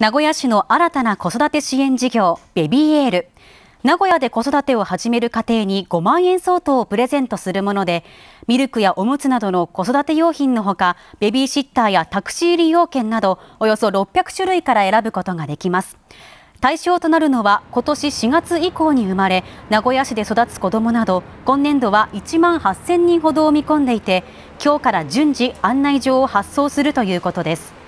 名古屋市の新たな子育て支援事業、ベビーエール。名古屋で子育てを始める家庭に5万円相当をプレゼントするもので、ミルクやおむつなどの子育て用品のほか、ベビーシッターやタクシー利用券など、およそ600種類から選ぶことができます。対象となるのは、今年4月以降に生まれ、名古屋市で育つ子どもなど、今年度は1万8000人ほどを見込んでいて、今日から順次案内状を発送するということです。